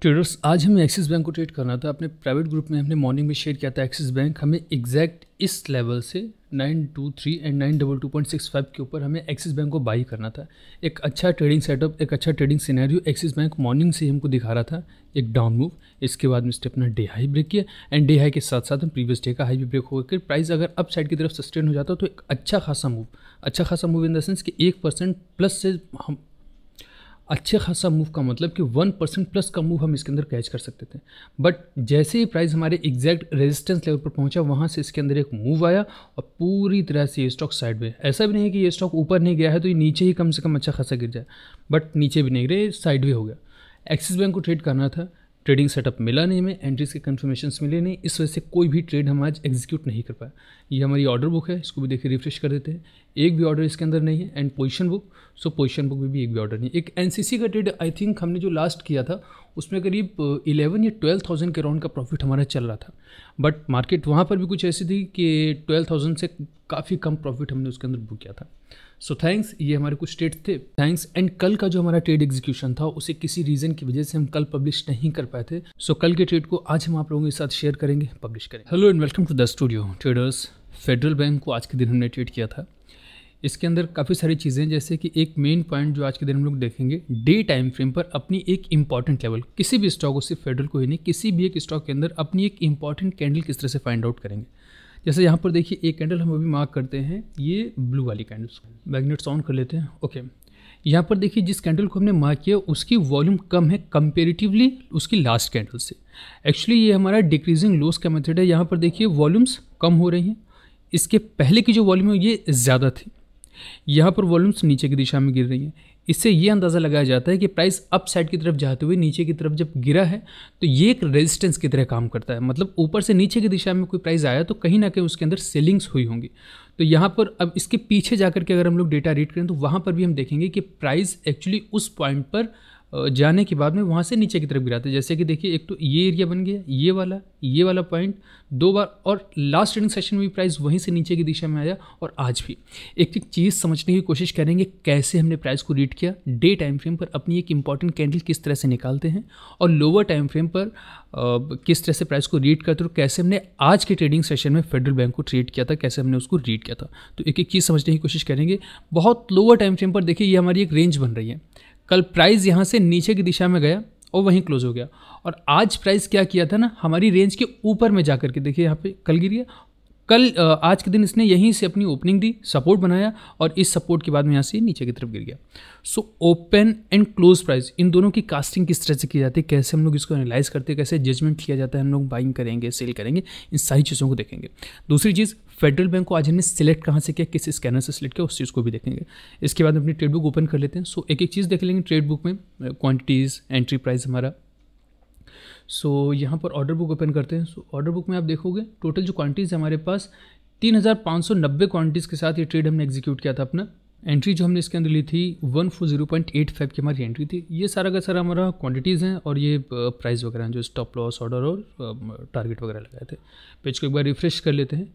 traders आज हमें axis bank को ट्रेड करना था अपने प्राइवेट ग्रुप में हमने मॉर्निंग में शेयर किया था एक्सिस बैंक हमें एग्जैक्ट इस लेवल से nine two three and nine double two point six five के ऊपर हमें एक्सिस बैंक को बाई करना था एक अच्छा ट्रेडिंग सेटअप एक अच्छा trading scenario Axis bank morning से हमको दिखा रहा था एक डाउन मूव इसके बाद में इसने अपना डे हाई ब्रेक किया एंड डे हाई के साथ साथ हम प्रीवियस डे का हाई भी ब्रेक होकर प्राइस अगर अप साइड की तरफ सस्टेन हो जाता तो एक अच्छा खासा मूव अच्छा खासा मूव इन द सेंस कि एक परसेंट प्लस से हम अच्छे खासा मूव का मतलब कि वन परसेंट प्लस का मूव हम इसके अंदर कैच कर सकते थे बट जैसे ही प्राइस हमारे एग्जैक्ट रेजिस्टेंस लेवल पर पहुंचा वहाँ से इसके अंदर एक मूव आया और पूरी तरह से ये स्टॉक साइड में ऐसा भी नहीं है कि ये स्टॉक ऊपर नहीं गया है तो ये नीचे ही कम से कम अच्छा खासा गिर जाए बट नीचे भी नहीं गिरे साइड भी हो गया एक्सिस बैंक को ट्रेड करना था ट्रेडिंग सेटअप मिला नहीं हमें एंट्रीज के कन्फर्मेशन मिले नहीं इस वजह से कोई भी ट्रेड हम आज एग्जीक्यूट नहीं कर पाए ये हमारी ऑर्डर बुक है इसको भी देखिए रिफ्रेश कर देते हैं एक भी ऑर्डर इसके अंदर नहीं है and position book so position book में भी एक भी ऑर्डर नहीं एक एन का ट्रेड आई थिंक हमने जो लास्ट किया था उसमें करीब इलेवन uh, या ट्वेल्व थाउजेंड के राउंड का प्रॉफिट हमारा चल रहा था बट मार्केट वहाँ पर भी कुछ ऐसी थी कि ट्वेल्व थाउजेंड से काफ़ी कम प्रॉफिट हमने उसके अंदर बुक किया था सो so, थैंक्स ये हमारे कुछ डेट थे थैंक्स एंड कल का जो हमारा ट्रेड एग्जीक्यूशन था उसे किसी रीजन की वजह से हम कल पब्लिश नहीं कर पाए थे सो so, कल के ट्रेड को आज हम आप लोगों के साथ शेयर करेंगे पब्लिश करेंगे hello and welcome to the studio traders Federal Bank को आज के दिन हमने ट्रेड किया था इसके अंदर काफ़ी सारी चीज़ें जैसे कि एक मेन पॉइंट जो आज के दिन हम लोग देखेंगे डे टाइम फ्रेम पर अपनी एक इंपॉर्टेंट लेवल किसी भी स्टॉक को सिर्फ फेडरल को ही नहीं किसी भी एक स्टॉक के अंदर अपनी एक इंपॉर्टेंट कैंडल किस तरह से फाइंड आउट करेंगे जैसे यहाँ पर देखिए एक कैंडल हम अभी मार्क करते हैं ये ब्लू वाली कैंडल्स मैग्नेट्स ऑन कर लेते हैं ओके यहाँ पर देखिए जिस कैंडल को हमने मार्क किया उसकी वॉल्यूम कम है कंपेरेटिवली उसकी लास्ट कैंडल से एक्चुअली ये हमारा डिक्रीजिंग लोस का मेथड है यहाँ पर देखिए वॉल्यूम्स कम हो रही हैं इसके पहले की जो वॉल्यूम है ये ज़्यादा थी यहाँ पर वॉल्यूम्स नीचे की दिशा में गिर रही हैं इससे ये अंदाज़ा लगाया जाता है कि प्राइस अप साइड की तरफ जाते हुए नीचे की तरफ जब गिरा है तो ये एक रेजिस्टेंस की तरह काम करता है मतलब ऊपर से नीचे की दिशा में कोई प्राइस आया तो कहीं ना कहीं उसके अंदर सेलिंग्स हुई होंगी तो यहाँ पर अब इसके पीछे जा के अगर हम लोग डेटा रीड करें तो वहाँ पर भी हम देखेंगे कि प्राइस एक्चुअली उस पॉइंट पर जाने के बाद में वहाँ से नीचे की तरफ गिराते जैसे कि देखिए एक तो ये एरिया बन गया ये वाला ये वाला पॉइंट दो बार और लास्ट ट्रेडिंग सेशन में भी प्राइस वहीं से नीचे की दिशा में आया और आज भी एक तो एक चीज़ समझने की कोशिश करेंगे कैसे हमने प्राइस को रीड किया डे टाइम फ्रेम पर अपनी एक इंपॉर्टेंट कैंडल किस तरह से निकालते हैं और लोअर टाइम फ्रेम पर आ, किस तरह से प्राइस को रीड करते और कैसे हमने आज के ट्रेडिंग सेशन में फेडरल बैंक को ट्रेड किया था कैसे हमने उसको रीड किया था तो एक एक चीज़ समझने की कोशिश करेंगे बहुत लोअर टाइम फ्रेम पर देखिए ये हमारी एक रेंज बन रही है कल प्राइस यहाँ से नीचे की दिशा में गया और वहीं क्लोज हो गया और आज प्राइस क्या किया था ना हमारी रेंज के ऊपर में जा कर के देखिए यहाँ पे कल गिर गया कल आज के दिन इसने यहीं से अपनी ओपनिंग दी सपोर्ट बनाया और इस सपोर्ट के बाद में यहाँ से नीचे की तरफ गिर गया so open and close price इन दोनों की कास्टिंग किस तरह से की जाती है कैसे हम लोग इसको एनालाइज करते हैं कैसे जजमेंट किया जाता है हम लोग बाइंग करेंगे सेल करेंगे इन सारी चीज़ों को देखेंगे दूसरी चीज़ फेडरल बैंक को आज हमने सिलेक्ट कहाँ से किया किस स्कैनर से सिलेक्ट किया उस चीज़ को भी देखेंगे इसके बाद अपनी ट्रेड बुक ओपन कर लेते हैं सो एक एक चीज़ देख लेंगे ट्रेड बुक में क्वान्टिटीज़ एंट्री प्राइस हमारा सो so, यहाँ पर ऑर्डर बुक ओपन करते हैं सो ऑर्डर बुक में आप देखोगे टोटल जो क्वांटिटीज़ हमारे पास तीन हज़ार पाँच सौ नब्बे क्वान्टिटीज़ के साथ ये ट्रेड हमने एग्जीक्यूट किया था अपना एंट्री जो हमने इसके अंदर ली थी one four zero point eight five की हमारी एंट्री थी ये सारा का सारा हमारा क्वांटिटीज़ हैं और ये प्राइस वगैरह हैं जो स्टॉप लॉस ऑर्डर और टारगेट वगैरह लगाए थे पेज तो को एक बार रिफ्रेश कर लेते हैं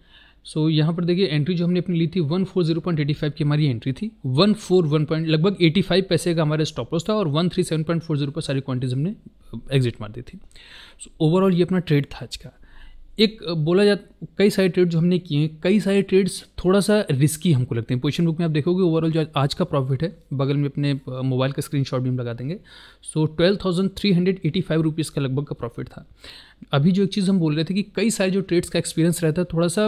सो so, यहाँ पर देखिए एंट्री जो हमने अपनी ली थी one four zero point eighty five की हमारी एंट्री थी वन फोर वन पॉइंट लगभग एटी फाइव पैसे का हमारा स्टॉप लॉस था और one three seven point four zero पर सारी क्वांटिटीज हमने एग्जिट मार दी थी सो so, ओवरऑल ये अपना ट्रेड था आज का एक बोला जा कई सारे ट्रेड जो हमने किए हैं कई सारे ट्रेड्स थोड़ा सा रिस्की हमको लगते हैं पोजिशन बुक में आप देखोगे ओवरऑल जो आज का प्रॉफिट है बगल में अपने मोबाइल का स्क्रीनशॉट भी हम लगा देंगे so twelve thousand three hundred eighty five rupees का लगभग का प्रॉफिट था अभी जो एक चीज़ हम बोल रहे थे कि कई सारे जो ट्रेड्स का एक्सपीरियंस रहता है थोड़ा सा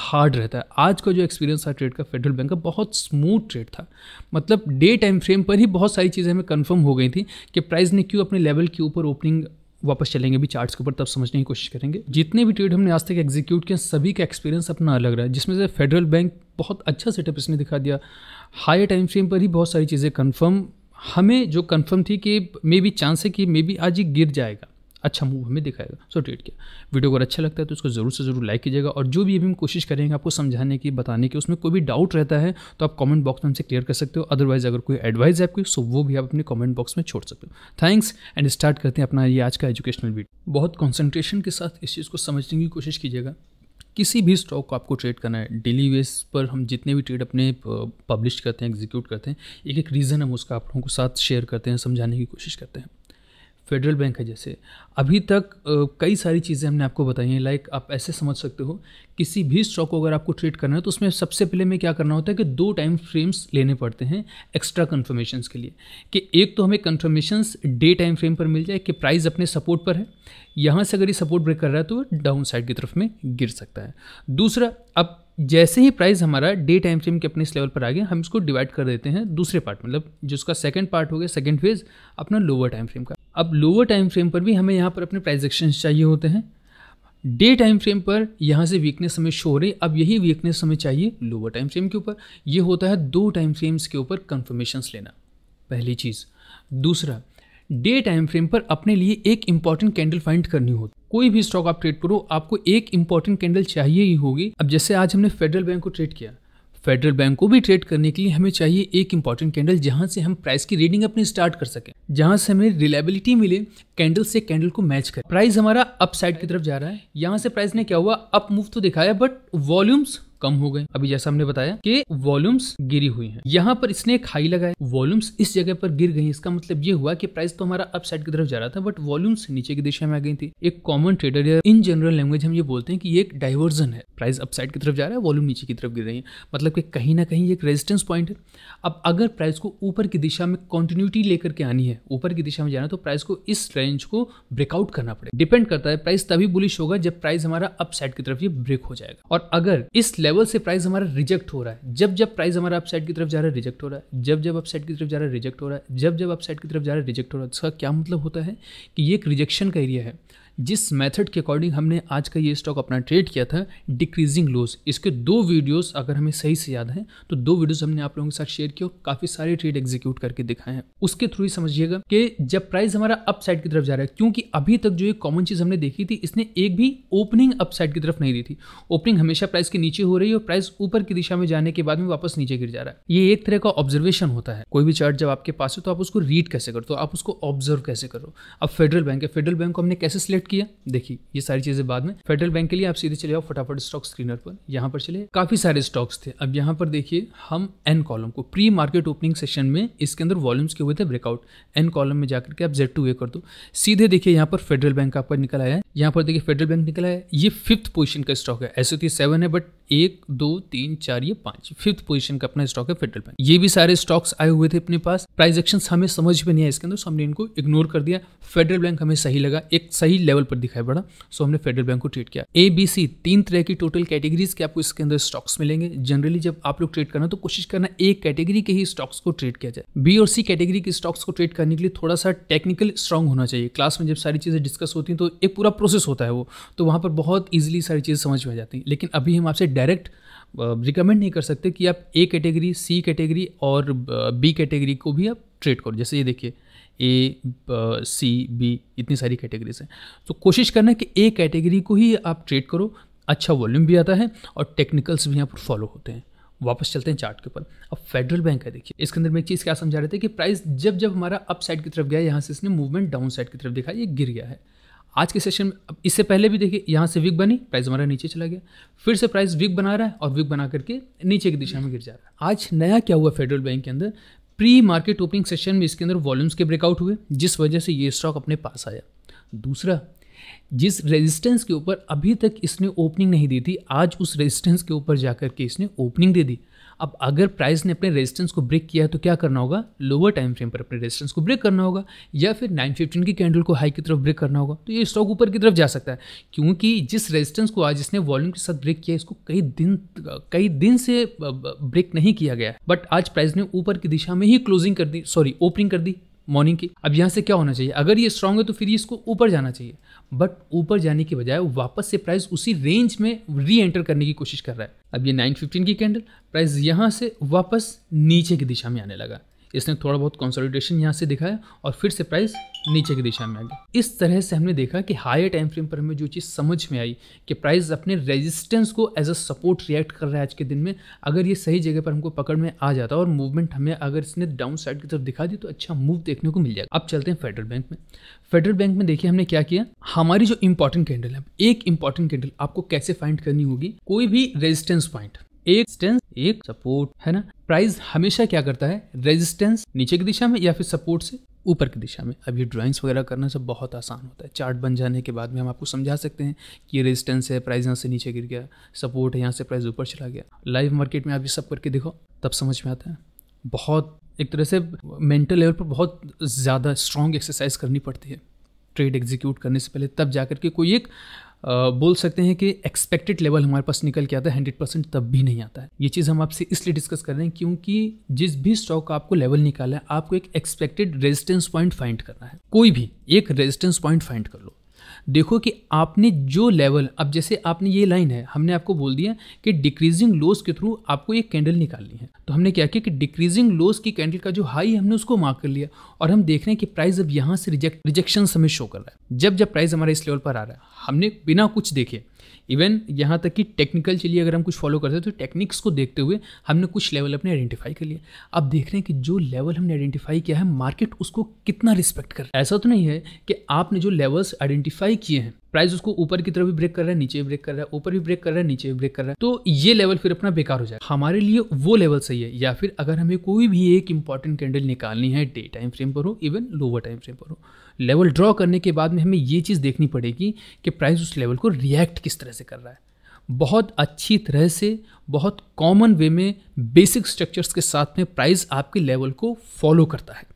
हार्ड रहता है आज का जो एक्सपीरियंस था ट्रेड का फेडरल बैंक का बहुत स्मूथ ट्रेड था मतलब डे टाइम फ्रेम पर ही बहुत सारी चीज़ें हमें कन्फर्म हो गई थी कि प्राइस ने क्यों अपने लेवल के ऊपर ओपनिंग वापस चलेंगे भी चार्ट्स के ऊपर तब समझने की कोशिश करेंगे जितने भी ट्रेड हमने आज तक एग्जीक्यूट किए सभी का एक्सपीरियंस अपना अलग रहा है जिसमें से फेडरल बैंक बहुत अच्छा सेटअप इसने दिखा दिया हाई टाइम फ्रेम पर ही बहुत सारी चीज़ें कन्फर्म हमें जो कन्फर्म थी कि मे बी चांस है कि मे बी आज ये गिर जाएगा अच्छा मूव हमें दिखाएगा सो ट्रेड किया वीडियो अगर अच्छा लगता है तो उसको ज़रूर से ज़रूर लाइक कीजिएगा और जो भी अभी हम कोशिश करेंगे आपको समझाने की बताने की उसमें कोई भी डाउट रहता है तो आप कॉमेंट बॉक्स में हमसे क्लियर कर सकते हो अदरवाइज अगर कोई एडवाइस है आपकी सो वो भी आप अपने कॉमेंट बॉक्स में छोड़ सकते हो थैंक्स एंड स्टार्ट करते हैं अपना ये आज का एजुकेशनल वीडियो बहुत कॉन्सेंट्रेशन के साथ इस चीज़ को समझने की कोशिश कीजिएगा किसी भी स्टॉक को आपको ट्रेड करना है डेली बेस पर हम जितने भी ट्रेड अपने पब्लिश करते हैं एग्जीक्यूट करते हैं एक एक रीज़न हम उसका आप लोगों को साथ शेयर करते हैं समझाने की कोशिश करते हैं फेडरल बैंक है जैसे अभी तक कई सारी चीज़ें हमने आपको बताई हैं लाइक आप ऐसे समझ सकते हो किसी भी स्टॉक को अगर आपको ट्रेड करना है तो उसमें सबसे पहले में क्या करना होता है कि दो टाइम फ्रेम्स लेने पड़ते हैं एक्स्ट्रा कन्फर्मेशंस के लिए कि एक तो हमें कन्फर्मेशंस डे टाइम फ्रेम पर मिल जाए कि प्राइस अपने सपोर्ट पर है यहाँ से अगर ये सपोर्ट ब्रेक कर रहा है तो डाउन साइड की तरफ में गिर सकता है दूसरा अब जैसे ही प्राइस हमारा डे टाइम फ्रेम के अपने इस लेवल पर आ गया हम इसको डिवाइड कर देते हैं दूसरे पार्ट मतलब जिसका सेकंड पार्ट हो गया सेकंड फेज अपना लोअर टाइम फ्रेम का अब लोअर टाइम फ्रेम पर भी हमें यहाँ पर अपने प्राइस एक्शन चाहिए होते हैं डे टाइम फ्रेम पर यहाँ से वीकनेस हमें शो हो रही अब यही वीकनेस हमें चाहिए लोअर टाइम फ्रेम के ऊपर ये होता है दो टाइम फ्रेम्स के ऊपर कन्फर्मेशंस लेना पहली चीज़ दूसरा डे टाइम फ्रेम पर अपने लिए एक इंपॉर्टेंट कैंडल फाइंड करनी होती कोई भी स्टॉक आप ट्रेड करो आपको एक इंपॉर्टेंट कैंडल चाहिए ही होगी अब जैसे आज हमने फेडरल बैंक को ट्रेड किया फेडरल बैंक को भी ट्रेड करने के लिए हमें चाहिए एक इंपॉर्टेंट कैंडल जहां से हम प्राइस की रीडिंग अपनी स्टार्ट कर सकें जहां से हमें रिलायबिलिटी मिले कैंडल से कैंडल को मैच करें प्राइस हमारा अप साइड की तरफ जा रहा है यहाँ से प्राइस ने क्या हुआ अप मूव तो दिखाया बट वॉल्यूम्स कम हो गए अभी जैसा हमने बताया कि वॉल्यूम्स गिरी हुई हैं यहाँ पर इसने एक हाई लगाए वॉल्यूम्स इस जगह पर गिर गई इसका मतलब ये हुआ कि प्राइस तो हमारा अपसाइड की तरफ जा रहा था बट वॉल्यूम्स नीचे की दिशा में आ गई थी एक कॉमन ट्रेडर या इन जनरल लैंग्वेज हम ये बोलते हैं कि ये एक डाइवर्जन है प्राइस अपसाइड की तरफ जा रहा है वॉल्यूम नीचे की तरफ गिर रही है मतलब कि कहीं ना कहीं एक रेजिस्टेंस पॉइंट है अब अगर प्राइस को ऊपर की दिशा में कॉन्टिन्यूटी लेकर के आनी है ऊपर की दिशा में जाना तो प्राइस को इस रेंज को ब्रेकआउट करना पड़ेगा डिपेंड करता है प्राइस तभी बुलिश होगा जब प्राइस हमारा अपसाइड की तरफ ये ब्रेक हो जाएगा और अगर इस लेवल लेवल से प्राइस हमारा रिजेक्ट हो रहा है जब जब प्राइस हमारा अपसाइड की तरफ जा रहा है रिजेक्ट हो रहा है जब जब अपसाइड की तरफ जा रहा है रिजेक्ट हो रहा है जब जब अपसाइड की तरफ जा रहा है रिजेक्ट हो रहा है तो इसका क्या मतलब होता है कि ये एक रिजेक्शन का एरिया है जिस मेथड के अकॉर्डिंग हमने आज का ये स्टॉक अपना ट्रेड किया था डिक्रीजिंग लोज इसके दो वीडियोस अगर हमें सही से याद है तो दो वीडियोस हमने आप लोगों के साथ शेयर किया और काफ़ी सारे ट्रेड एग्जीक्यूट करके दिखाए हैं उसके थ्रू ही समझिएगा कि जब प्राइस हमारा अपसाइड की तरफ जा रहा है क्योंकि अभी तक जो एक कॉमन चीज़ हमने देखी थी इसने एक भी ओपनिंग अपसाइड की तरफ नहीं दी थी ओपनिंग हमेशा प्राइस के नीचे हो रही है और प्राइस ऊपर की दिशा में जाने के बाद में वापस नीचे गिर जा रहा है ये एक तरह का ऑब्जर्वेशन होता है कोई भी चार्ट जब आपके पास है तो आप उसको रीड कैसे करते हो तो आप उसको ऑब्जर्व कैसे करो अब फेडरल बैंक है फेडरल बैंक को हमने कैसे सिलेक्ट एक्सेप्ट किया देखिए ये सारी चीजें बाद में फेडरल बैंक के लिए आप सीधे चले जाओ फटाफट स्टॉक स्क्रीनर पर यहाँ पर चले काफी सारे स्टॉक्स थे अब यहाँ पर देखिए हम एन कॉलम को प्री मार्केट ओपनिंग सेशन में इसके अंदर वॉल्यूम्स के हुए थे ब्रेकआउट एन कॉलम में जाकर के आप जेड टू ए कर दो सीधे देखिए यहाँ पर फेडरल बैंक आपका निकल आया है यहाँ पर देखिए फेडरल बैंक निकला है ये फिफ्थ पोजिशन का स्टॉक है ऐसे तो है बट एक दो तीन चार ये पांच फिफ्थ पोजीशन का अपना स्टॉक है फेडरल बैंक ये भी सारे स्टॉक्स आए हुए थे अपने पास प्राइस एक्शन हमें समझ में नहीं आया इसके अंदर सो हमने इनको इग्नोर कर दिया फेडरल बैंक हमें सही लगा एक सही लेवल पर दिखाई पड़ा सो हमने फेडरल बैंक को ट्रेड किया ए बी सी तीन तरह की टोटल कैटेगरीज के आपको इसके अंदर स्टॉक्स मिलेंगे जनरली जब आप लोग ट्रेड करना तो कोशिश करना एक कैटेगरी के ही स्टॉक्स को ट्रेड किया जाए बी और सी कैटेगरी के स्टॉक्स को ट्रेड करने के लिए थोड़ा सा टेक्निकल स्ट्रॉन्ग होना चाहिए क्लास में जब सारी चीज़ें डिस्कस होती है तो एक पूरा प्रोसेस होता है वो तो वहां पर बहुत ईजिली सारी चीज़ें समझ में आ जाती है लेकिन अभी हम आपसे डायरेक्ट रिकमेंड uh, नहीं कर सकते कि आप ए कैटेगरी सी कैटेगरी और बी uh, कैटेगरी को भी आप ट्रेड करो जैसे ये देखिए ए सी बी इतनी सारी कैटेगरीज हैं तो कोशिश करना कि ए कैटेगरी को ही आप ट्रेड करो अच्छा वॉल्यूम भी आता है और टेक्निकल्स भी यहाँ पर फॉलो होते हैं वापस चलते हैं चार्ट के ऊपर अब फेडरल बैंक है देखिए इसके अंदर में एक चीज़ क्या समझा रहे थे कि प्राइस जब जब हमारा अप साइड की तरफ गया यहाँ से इसने मूवमेंट डाउन साइड की तरफ दिखाई ये गिर गया है आज के सेशन में इससे पहले भी देखिए यहाँ से विक बनी प्राइस हमारा नीचे चला गया फिर से प्राइस विक बना रहा है और विक बना करके नीचे की दिशा में गिर जा रहा है आज नया क्या हुआ फेडरल बैंक के अंदर प्री मार्केट ओपनिंग सेशन में इसके अंदर वॉल्यूम्स के ब्रेकआउट हुए जिस वजह से ये स्टॉक अपने पास आया दूसरा जिस रेजिस्टेंस के ऊपर अभी तक इसने ओपनिंग नहीं दी थी आज उस रेजिस्टेंस के ऊपर जाकर के इसने ओपनिंग दे दी अब अगर प्राइस ने अपने रेजिस्टेंस को ब्रेक किया है तो क्या करना होगा लोअर टाइम फ्रेम पर अपने रेजिस्टेंस को ब्रेक करना होगा या फिर 915 की कैंडल को हाई की तरफ ब्रेक करना होगा तो ये स्टॉक ऊपर की तरफ जा सकता है क्योंकि जिस रेजिस्टेंस को आज इसने वॉल्यूम के साथ ब्रेक किया इसको कई दिन कई दिन से ब्रेक नहीं किया गया बट आज प्राइस ने ऊपर की दिशा में ही क्लोजिंग कर दी सॉरी ओपनिंग कर दी मॉर्निंग की अब यहाँ से क्या होना चाहिए अगर ये स्ट्रॉन्ग है तो फिर इसको ऊपर जाना चाहिए बट ऊपर जाने के बजाय वापस से प्राइस उसी रेंज में री एंटर करने की कोशिश कर रहा है अब ये 915 की कैंडल प्राइस यहाँ से वापस नीचे की दिशा में आने लगा इसने थोड़ा बहुत कंसोलिडेशन यहाँ से दिखाया और फिर से प्राइस नीचे की दिशा में आ गया इस तरह से हमने देखा कि हायर टाइम फ्रेम पर हमें जो चीज़ समझ में आई कि प्राइस अपने रेजिस्टेंस को एज अ सपोर्ट रिएक्ट कर रहा है आज के दिन में अगर ये सही जगह पर हमको पकड़ में आ जाता और मूवमेंट हमें अगर इसने डाउन साइड की तरफ दिखा दी तो अच्छा मूव देखने को मिल जाएगा अब चलते हैं फेडरल बैंक में फेडरल बैंक में देखिए हमने क्या किया हमारी जो इंपॉर्टेंट कैंडल है एक इंपॉर्टेंट कैंडल आपको कैसे फाइंड करनी होगी कोई भी रेजिस्टेंस पॉइंट एक स्टेंस एक सपोर्ट है ना प्राइस हमेशा क्या करता है रेजिस्टेंस नीचे की दिशा में या फिर सपोर्ट से ऊपर की दिशा में अभी ड्राइंग्स वगैरह करना सब बहुत आसान होता है चार्ट बन जाने के बाद में हम आपको समझा सकते हैं कि रेजिस्टेंस है प्राइस यहाँ से नीचे गिर गया सपोर्ट है यहाँ से प्राइस ऊपर चला गया लाइव मार्केट में आप ये सब करके देखो तब समझ में आता है बहुत एक तरह से मेंटल लेवल पर बहुत ज़्यादा स्ट्रॉन्ग एक्सरसाइज करनी पड़ती है ट्रेड एग्जीक्यूट करने से पहले तब जा के कोई एक बोल सकते हैं कि एक्सपेक्टेड लेवल हमारे पास निकल के आता है हंड्रेड परसेंट तब भी नहीं आता है ये चीज़ हम आपसे इसलिए डिस्कस कर रहे हैं क्योंकि जिस भी स्टॉक का आपको लेवल निकाला है आपको एक एक्सपेक्टेड रेजिस्टेंस पॉइंट फाइंड करना है कोई भी एक रेजिस्टेंस पॉइंट फाइंड कर लो देखो कि आपने जो लेवल अब जैसे आपने ये लाइन है हमने आपको बोल दिया कि डिक्रीजिंग लोस के थ्रू आपको ये कैंडल निकालनी है तो हमने क्या किया कि डिक्रीजिंग लोस की कैंडल का जो हाई हमने उसको मार्क कर लिया और हम देख रहे हैं कि प्राइस अब यहाँ से रिजेक्ट रिजेक्शन हमें शो कर रहा है जब जब प्राइस हमारे इस लेवल पर आ रहा है हमने बिना कुछ देखे इवन यहाँ तक कि टेक्निकल चलिए अगर हम कुछ फॉलो करते हैं तो टेक्निक्स को देखते हुए हमने कुछ लेवल अपने आइडेंटिफाई कर लिया अब देख रहे हैं कि जो लेवल हमने आइडेंटिफाई किया है मार्केट उसको कितना रिस्पेक्ट कर ऐसा तो नहीं है कि आपने जो लेवल्स आइडेंटिफाई किए हैं प्राइस उसको ऊपर की तरफ भी ब्रेक कर रहा है नीचे भी ब्रेक कर रहा है ऊपर भी ब्रेक कर रहा है नीचे भी ब्रेक कर रहा है तो ये लेवल फिर अपना बेकार हो जाए हमारे लिए वो लेवल सही है या फिर अगर हमें कोई भी एक इंपॉर्टेंट कैंडल निकालनी है डे टाइम फ्रेम पर हो इवन लोअर टाइम फ्रेम पर हो लेवल ड्रॉ करने के बाद में हमें ये चीज़ देखनी पड़ेगी कि प्राइस उस लेवल को रिएक्ट किस तरह से कर रहा है बहुत अच्छी तरह से बहुत कॉमन वे में बेसिक स्ट्रक्चर्स के साथ में प्राइस आपके लेवल को फॉलो करता है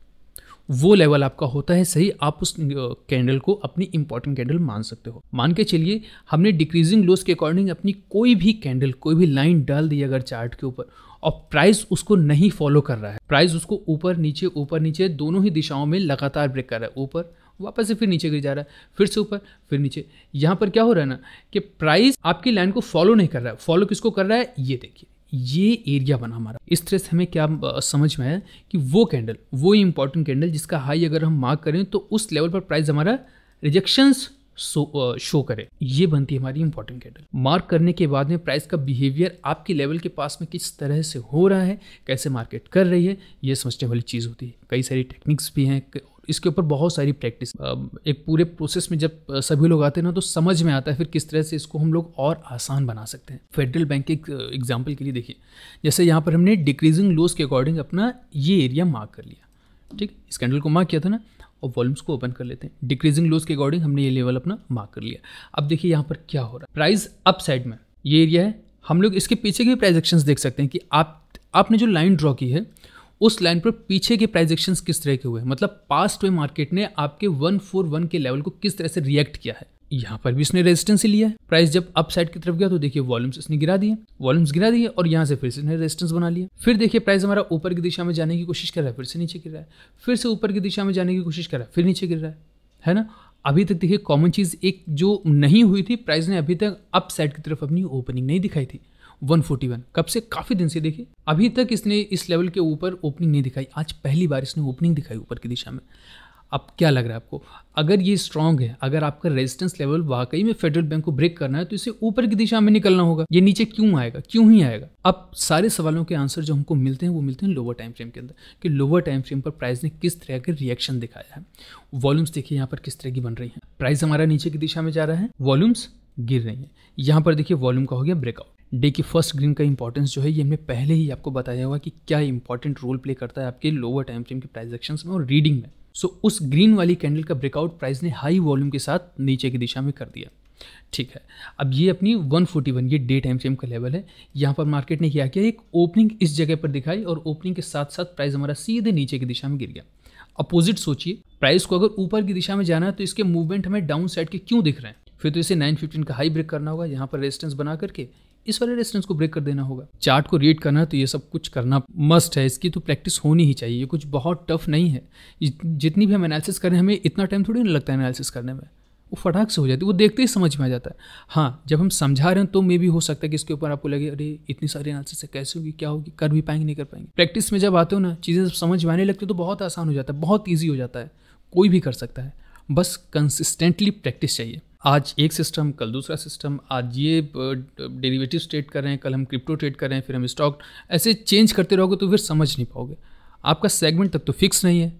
वो लेवल आपका होता है सही आप उस कैंडल को अपनी इंपॉर्टेंट कैंडल मान सकते हो मान के चलिए हमने डिक्रीजिंग लोस के अकॉर्डिंग अपनी कोई भी कैंडल कोई भी लाइन डाल दी अगर चार्ट के ऊपर और प्राइस उसको नहीं फॉलो कर रहा है प्राइस उसको ऊपर नीचे ऊपर नीचे दोनों ही दिशाओं में लगातार ब्रेक कर रहा है ऊपर वापस से फिर नीचे गिर जा रहा है फिर से ऊपर फिर नीचे यहाँ पर क्या हो रहा है ना कि प्राइस आपकी लाइन को फॉलो नहीं कर रहा है फॉलो किसको कर रहा है ये देखिए ये एरिया बना हमारा इस तरह से हमें क्या समझ में आया कि वो कैंडल वो इंपॉर्टेंट कैंडल जिसका हाई अगर हम मार्क करें तो उस लेवल पर प्राइस हमारा रिजेक्शंस शो, शो करे ये बनती है हमारी इंपॉर्टेंट कैंडल मार्क करने के बाद में प्राइस का बिहेवियर आपके लेवल के पास में किस तरह से हो रहा है कैसे मार्केट कर रही है ये समझने वाली चीज़ होती है कई सारी टेक्निक्स भी हैं इसके ऊपर बहुत सारी प्रैक्टिस एक पूरे प्रोसेस में जब सभी लोग आते हैं ना तो समझ में आता है फिर किस तरह से इसको हम लोग और आसान बना सकते हैं फेडरल बैंक के एग्जाम्पल के लिए देखिए जैसे यहाँ पर हमने डिक्रीजिंग लोस के अकॉर्डिंग अपना ये एरिया मार्क कर लिया ठीक इस कैंडल को मार्क किया था ना और वॉल्यूम्स को ओपन कर लेते हैं डिक्रीजिंग लोज के अकॉर्डिंग हमने ये लेवल अपना मार्क कर लिया अब देखिए यहाँ पर क्या हो रहा है प्राइस अप साइड में ये एरिया है हम लोग इसके पीछे के प्राइज एक्शन देख सकते हैं कि आप आपने जो लाइन ड्रॉ की है उस लाइन पर पीछे के प्राइज एक्शन किस तरह के हुए मतलब पास्ट में मार्केट ने आपके 141 के लेवल को किस तरह से रिएक्ट किया है यहाँ पर भी इसने रेजिस्टेंस ही लिया है प्राइस जब अप साइड की तरफ गया तो देखिए वॉल्यूम्स इसने गिरा दिए वॉल्यूम्स गिरा दिए और यहाँ से फिर से इसने रेजिस्टेंस बना लिया फिर देखिए प्राइस हमारा ऊपर की दिशा में जाने की कोशिश कर रहा है फिर से नीचे गिर रहा है फिर से ऊपर की दिशा में जाने की कोशिश कर रहा है फिर नीचे गिर रहा है है ना अभी तक देखिए कॉमन चीज़ एक जो नहीं हुई थी प्राइस ने अभी तक अप साइड की तरफ अपनी ओपनिंग नहीं दिखाई थी 141 कब से काफ़ी दिन से देखिए अभी तक इसने इस लेवल के ऊपर ओपनिंग नहीं दिखाई आज पहली बार इसने ओपनिंग दिखाई ऊपर की दिशा में अब क्या लग रहा है आपको अगर ये स्ट्रांग है अगर आपका रेजिस्टेंस लेवल वाकई में फेडरल बैंक को ब्रेक करना है तो इसे ऊपर की दिशा में निकलना होगा ये नीचे क्यों आएगा क्यों ही आएगा अब सारे सवालों के आंसर जो हमको मिलते हैं वो मिलते हैं लोअर टाइम फ्रेम के अंदर कि लोअर टाइम फ्रेम पर प्राइस ने किस तरह के रिएक्शन दिखाया है वॉल्यूम्स देखिए यहाँ पर किस तरह की बन रही है प्राइस हमारा नीचे की दिशा में जा रहा है वॉल्यूम्स गिर रही है यहाँ पर देखिए वॉल्यूम का हो गया ब्रेकआउट डे की फर्स्ट ग्रीन का इंपॉर्टेंस जो है ये हमने पहले ही आपको बताया हुआ कि क्या इंपॉर्टेंट रोल प्ले करता है आपके लोअर टाइम फ्रेम के ट्रांजेक्शन में और रीडिंग में सो so, उस ग्रीन वाली कैंडल का ब्रेकआउट प्राइस ने हाई वॉल्यूम के साथ नीचे की दिशा में कर दिया ठीक है अब ये अपनी 141 ये डे टाइम फ्रेम का लेवल है यहाँ पर मार्केट ने क्या किया एक ओपनिंग इस जगह पर दिखाई और ओपनिंग के साथ साथ प्राइस हमारा सीधे नीचे की दिशा में गिर गया अपोजिट सोचिए प्राइस को अगर ऊपर की दिशा में जाना है तो इसके मूवमेंट हमें डाउन साइड के क्यों दिख रहे हैं फिर तो इसे 915 का हाई ब्रेक करना होगा यहाँ पर रेजिस्टेंस बना करके इस वाले रेस्टेंस को ब्रेक कर देना होगा चार्ट को रीड करना तो ये सब कुछ करना मस्ट है इसकी तो प्रैक्टिस होनी ही चाहिए ये कुछ बहुत टफ नहीं है जितनी भी हम एनालिसिस करें हमें इतना टाइम थोड़ी ना लगता है एनालिसिस करने में वो फटाक से हो जाती है वो देखते ही समझ में आ जाता है हाँ जब हम समझा रहे हैं तो मे भी हो सकता है कि इसके ऊपर आपको लगे अरे इतनी सारी एनालिसिस कैसे होगी क्या होगी कर भी पाएंगे नहीं कर पाएंगे प्रैक्टिस में जब आते हो ना चीज़ें जब समझ में आने लगती है तो बहुत आसान हो जाता है बहुत ईजी हो जाता है कोई भी कर सकता है बस कंसिस्टेंटली प्रैक्टिस चाहिए आज एक सिस्टम कल दूसरा सिस्टम आज ये डेरिवेटिव ट्रेड कर रहे हैं कल हम क्रिप्टो ट्रेड कर रहे हैं फिर हम स्टॉक ऐसे चेंज करते रहोगे तो फिर समझ नहीं पाओगे आपका सेगमेंट तक तो फिक्स नहीं है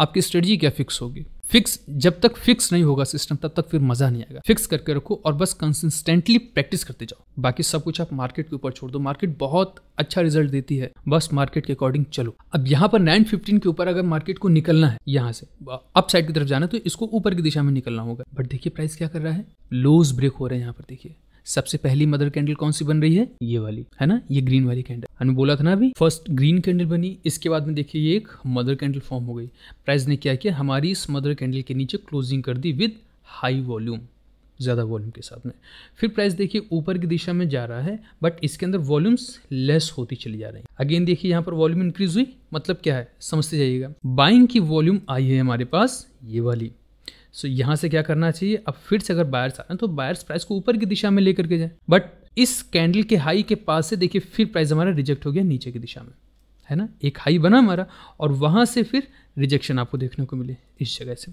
आपकी स्ट्रेटजी क्या फिक्स होगी फिक्स जब तक फिक्स नहीं होगा सिस्टम तब तक फिर मजा नहीं आएगा फिक्स करके रखो और बस कंसिस्टेंटली प्रैक्टिस करते जाओ बाकी सब कुछ आप मार्केट के ऊपर छोड़ दो मार्केट बहुत अच्छा रिजल्ट देती है बस मार्केट के अकॉर्डिंग चलो अब यहाँ पर नाइन फिफ्टीन के ऊपर अगर मार्केट को निकलना है यहाँ से अप साइड की तरफ जाना है तो इसको ऊपर की दिशा में निकलना होगा बट देखिए प्राइस क्या कर रहा है लोज ब्रेक हो रहे हैं यहाँ पर देखिए सबसे पहली मदर कैंडल कौन सी बन रही है ये वाली है ना ये ग्रीन वाली कैंडल हमने बोला था ना अभी फर्स्ट ग्रीन कैंडल बनी इसके बाद में देखिए ये एक मदर कैंडल फॉर्म हो गई प्राइस ने क्या किया हमारी इस मदर कैंडल के नीचे क्लोजिंग कर दी विद हाई वॉल्यूम ज़्यादा वॉल्यूम के साथ में फिर प्राइस देखिए ऊपर की दिशा में जा रहा है बट इसके अंदर वॉल्यूम्स लेस होती चली जा रही है अगेन देखिए यहाँ पर वॉल्यूम इंक्रीज हुई मतलब क्या है समझते जाइएगा बाइंग की वॉल्यूम आई है हमारे पास ये वाली सो so, यहाँ से क्या करना चाहिए अब फिर से अगर बायर्स आ हैं तो बायर्स प्राइस को ऊपर की दिशा में लेकर के जाए बट इस कैंडल के हाई के पास से देखिए फिर प्राइस हमारा रिजेक्ट हो गया नीचे की दिशा में है ना एक हाई बना हमारा और वहाँ से फिर रिजेक्शन आपको देखने को मिले इस जगह से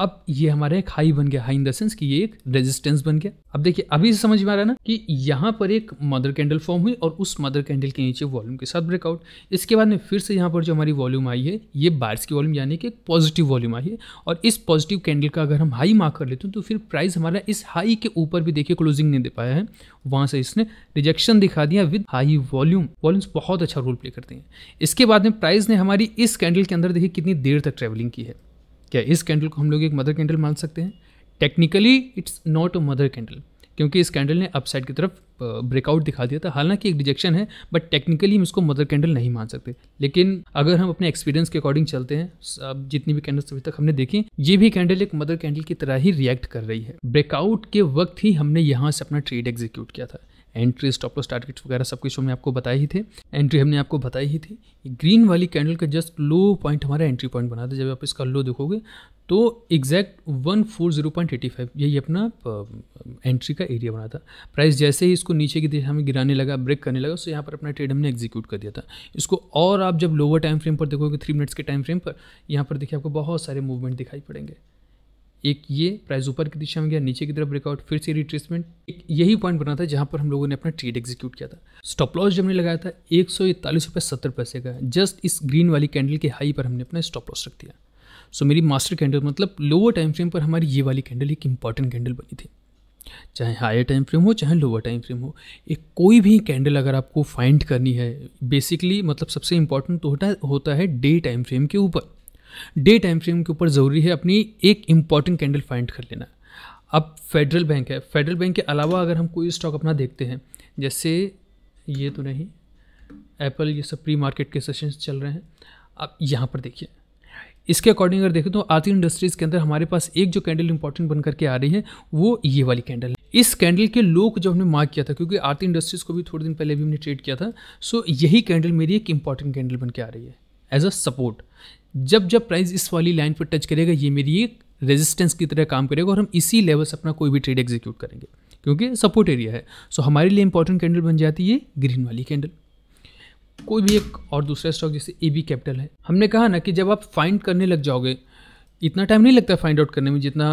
अब ये हमारा एक हाई बन गया हाई इन द सेंस कि ये एक रेजिस्टेंस बन गया अब देखिए अभी समझ में आ रहा है ना कि यहाँ पर एक मदर कैंडल फॉर्म हुई और उस मदर कैंडल के नीचे वॉल्यूम के साथ ब्रेकआउट इसके बाद में फिर से यहाँ पर जो हमारी वॉल्यूम आई है ये बार्स की वॉल्यूम यानी कि एक पॉजिटिव वॉल्यूम आई है और इस पॉजिटिव कैंडल का अगर हम हाई मार्क कर लेते हैं तो फिर प्राइस हमारा इस हाई के ऊपर भी देखिए क्लोजिंग नहीं दे पाया है वहाँ से इसने रिजेक्शन दिखा दिया विद हाई वॉल्यूम वॉल्यूम्स बहुत अच्छा रोल प्ले करते हैं इसके बाद में प्राइस ने हमारी इस कैंडल के अंदर देखिए कितनी देर तक ट्रेवलिंग की है क्या इस कैंडल को हम लोग एक मदर कैंडल मान सकते हैं technically it's not a mother candle क्योंकि इस कैंडल ने अपसाइड की तरफ ब्रेकआउट दिखा दिया था हालांकि एक डिजेक्शन है बट टेक्निकली हम इसको मदर कैंडल नहीं मान सकते लेकिन अगर हम अपने एक्सपीरियंस के अकॉर्डिंग चलते हैं अब जितनी भी कैंडल्स अभी तक हमने देखी ये भी कैंडल एक मदर कैंडल की तरह ही रिएक्ट कर रही है ब्रेकआउट के वक्त ही हमने यहाँ से अपना ट्रेड एग्जीक्यूट किया था एंट्री स्टॉप लॉस टारगेट्स वगैरह सब कुछ हमने आपको बताए ही थे एंट्री हमने आपको बताई ही थी ग्रीन वाली कैंडल का जस्ट लो पॉइंट हमारा एंट्री पॉइंट बना था जब आप इसका लो देखोगे तो exact one four zero point eighty five यही अपना एंट्री का एरिया बना था प्राइस जैसे ही इसको नीचे की दिशा हमें गिराने लगा ब्रेक करने लगा तो यहाँ पर अपना ट्रेड हमने एग्जीक्यूट कर दिया था इसको और आप जब लोअर टाइम फ्रेम पर देखोगे थ्री मिनट्स के टाइम फ्रेम पर यहाँ पर देखिए आपको बहुत सारे मूवमेंट दिखाई पड़ेंगे एक ये प्राइस ऊपर की दिशा में गया नीचे की तरफ ब्रेकआउट फिर से रिट्रेसमेंट एक यही पॉइंट बना था जहाँ पर हम लोगों ने अपना ट्रेड एग्जीक्यूट किया था स्टॉप लॉस जब हमने लगाया था एक सौ इकतालीस रुपये सत्तर पैसे का जस्ट इस ग्रीन वाली कैंडल के हाई पर हमने अपना स्टॉप लॉस रख दिया सो मेरी मास्टर कैंडल मतलब लोअर टाइम फ्रेम पर हमारी ये वाली कैंडल एक इंपॉर्टेंट कैंडल बनी थी चाहे हायर टाइम फ्रेम हो चाहे लोअर टाइम फ्रेम हो एक कोई भी कैंडल अगर आपको फाइंड करनी है बेसिकली मतलब सबसे इंपॉर्टेंट तो होता है डे टाइम फ्रेम के ऊपर डे टाइम फ्रेम के ऊपर ज़रूरी है अपनी एक इंपॉर्टेंट कैंडल फाइंड कर लेना अब फेडरल बैंक है फेडरल बैंक के अलावा अगर हम कोई स्टॉक अपना देखते हैं जैसे ये तो नहीं एप्पल ये सब प्री मार्केट के सेशन चल रहे हैं अब यहाँ पर देखिए इसके अकॉर्डिंग अगर देखें तो आर्थिक इंडस्ट्रीज़ के अंदर हमारे पास एक जो कैंडल इंपॉर्टेंट बन करके आ रही है वो ये वाली कैंडल है इस कैंडल के लो को जो हमने मार्क किया था क्योंकि आरती इंडस्ट्रीज़ को भी थोड़े दिन पहले भी हमने ट्रेड किया था सो यही कैंडल मेरी एक इंपॉर्टेंट कैंडल बन के आ रही है एज अ सपोर्ट जब जब प्राइस इस वाली लाइन पर टच करेगा ये मेरी एक रेजिस्टेंस की तरह काम करेगा और हम इसी लेवल से अपना कोई भी ट्रेड एग्जीक्यूट करेंगे क्योंकि सपोर्ट एरिया है सो so, हमारे लिए इंपॉर्टेंट कैंडल बन जाती है ग्रीन वाली कैंडल कोई भी एक और दूसरा स्टॉक जैसे ए बी कैपिटल है हमने कहा ना कि जब आप फाइंड करने लग जाओगे इतना टाइम नहीं लगता फाइंड आउट करने में जितना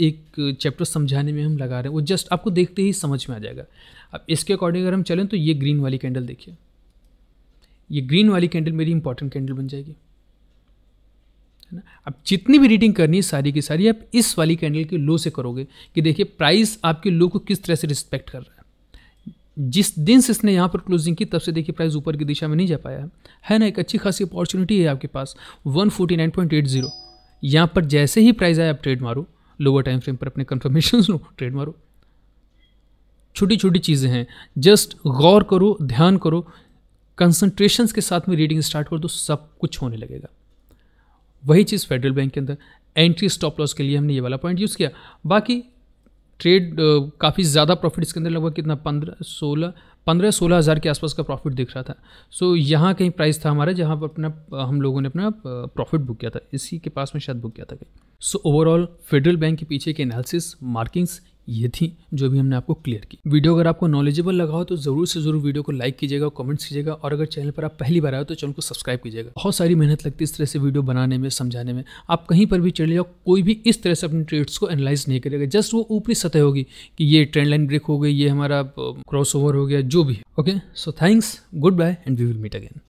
एक चैप्टर समझाने में हम लगा रहे हैं वो जस्ट आपको देखते ही समझ में आ जाएगा अब इसके अकॉर्डिंग अगर हम चलें तो ये ग्रीन वाली कैंडल देखिए ये ग्रीन वाली कैंडल मेरी इंपॉर्टेंट कैंडल बन जाएगी है ना अब जितनी भी रीडिंग करनी है सारी की सारी आप इस वाली कैंडल के लो से करोगे कि देखिए प्राइस आपके लो को किस तरह से रिस्पेक्ट कर रहा है जिस दिन से इसने यहाँ पर क्लोजिंग की तब से देखिए प्राइस ऊपर की दिशा में नहीं जा पाया है है ना एक अच्छी खासी अपॉर्चुनिटी है आपके पास जीरो यहाँ पर जैसे ही प्राइस आए आप ट्रेड मारो लोअर टाइम फ्रेम पर अपने कन्फर्मेशन लो ट्रेड मारो छोटी छोटी चीज़ें हैं जस्ट गौर करो ध्यान करो कंसंट्रेशन के साथ में रीडिंग स्टार्ट कर दो सब कुछ होने लगेगा वही चीज़ फेडरल बैंक के अंदर एंट्री स्टॉप लॉस के लिए हमने ये वाला पॉइंट यूज़ किया बाकी ट्रेड काफ़ी ज़्यादा प्रॉफिट इसके अंदर लगभग कितना पंद्रह सोलह पंद्रह सोलह हज़ार के आसपास का प्रॉफिट दिख रहा था सो so, यहाँ कहीं प्राइस था हमारा जहाँ पर अपना हम लोगों ने अपना प्रॉफिट बुक किया था इसी के पास में शायद बुक किया था सो ओवरऑल फेडरल बैंक के पीछे के एनालिसिस मार्किंग्स ये थी जो भी हमने आपको क्लियर की वीडियो अगर आपको नॉलेजेबल लगा हो तो जरूर से जरूर वीडियो को लाइक कीजिएगा कमेंट्स कीजिएगा और अगर चैनल पर आप पहली बार आए तो चैनल को सब्सक्राइब कीजिएगा बहुत सारी मेहनत लगती है इस तरह से वीडियो बनाने में समझाने में आप कहीं पर भी चले जाओ कोई भी इस तरह से अपने ट्रेड्स को एनालाइज नहीं करेगा जस्ट वो ऊपरी सतह होगी कि ये ट्रेंड लाइन ब्रेक हो गई ये हमारा क्रॉस ओवर हो गया जो भी okay so thanks goodbye and we will meet again